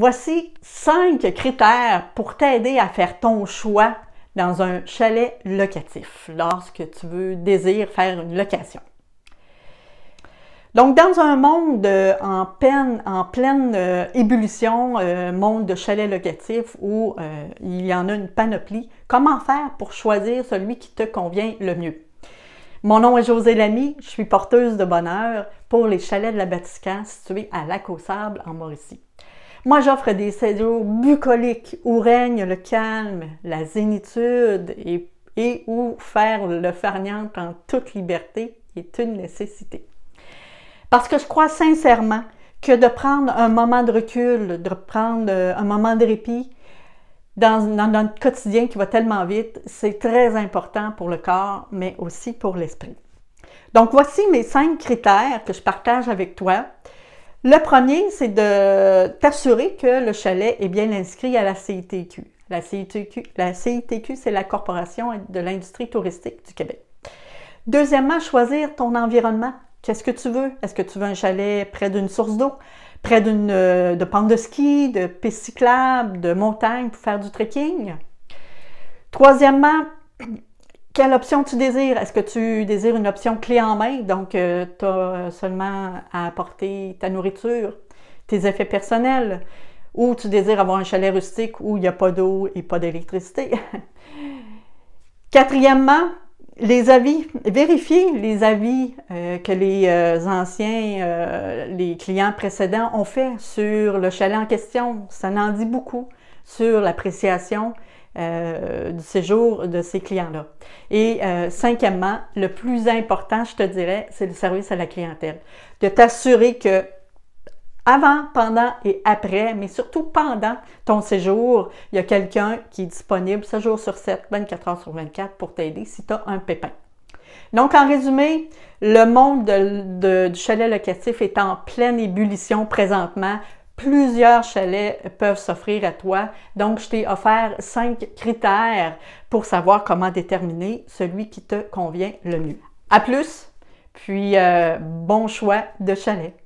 Voici cinq critères pour t'aider à faire ton choix dans un chalet locatif lorsque tu veux désires faire une location. Donc, dans un monde euh, en, pleine euh, ébullition, euh, monde de chalets locatifs où il y en a une panoplie, comment faire pour choisir celui qui te convient le mieux? Mon nom est José Lamy, je suis porteuse de bonheur pour les chalets de la Batiscan situés à Lac-aux-Sables en Mauricie. Moi, j'offre des séjours bucoliques où règne le calme, la zénitude et, où faire le farniente en toute liberté est une nécessité. Parce que je crois sincèrement que de prendre un moment de recul, de prendre euh, un moment de répit dans, dans notre quotidien qui va tellement vite, c'est très important pour le corps, mais aussi pour l'esprit. Donc voici mes cinq critères que je partage avec toi le premier, c'est de t'assurer que le chalet est bien inscrit à la CITQ. La CITQ, la c'est la Corporation de l'industrie touristique du Québec. Deuxièmement, choisir ton environnement. Qu'est-ce que tu veux? Est-ce que tu veux un chalet près d'une source d'eau, près d'une euh, de pente de ski, de piste cyclable, de montagne pour faire du trekking? Troisièmement, quelle option tu désires. Est-ce que tu désires une option clé en main? Donc, euh, tu as seulement à apporter ta nourriture, tes effets personnels, ou tu désires avoir un chalet rustique où il n'y a pas d'eau et pas d'électricité. Quatrièmement, les avis. Vérifie les avis euh, que les euh, anciens, les clients précédents ont fait sur le chalet en question. Ça n'en dit beaucoup sur l'appréciation euh, du séjour de ces clients-là. Et euh, cinquièmement, le plus important, je te dirais, c'est le service à la clientèle. De t'assurer que avant, pendant et après, mais surtout pendant ton séjour, il y a quelqu'un qui est disponible 7 jours sur 7, 24 heures sur 24 pour t'aider si tu as un pépin. Donc, en résumé, le monde du chalet locatif est en pleine ébullition présentement plusieurs chalets peuvent s'offrir à toi. Donc, je t'ai offert cinq critères pour savoir comment déterminer celui qui te convient le mieux. À plus, puis euh, bon choix de chalet.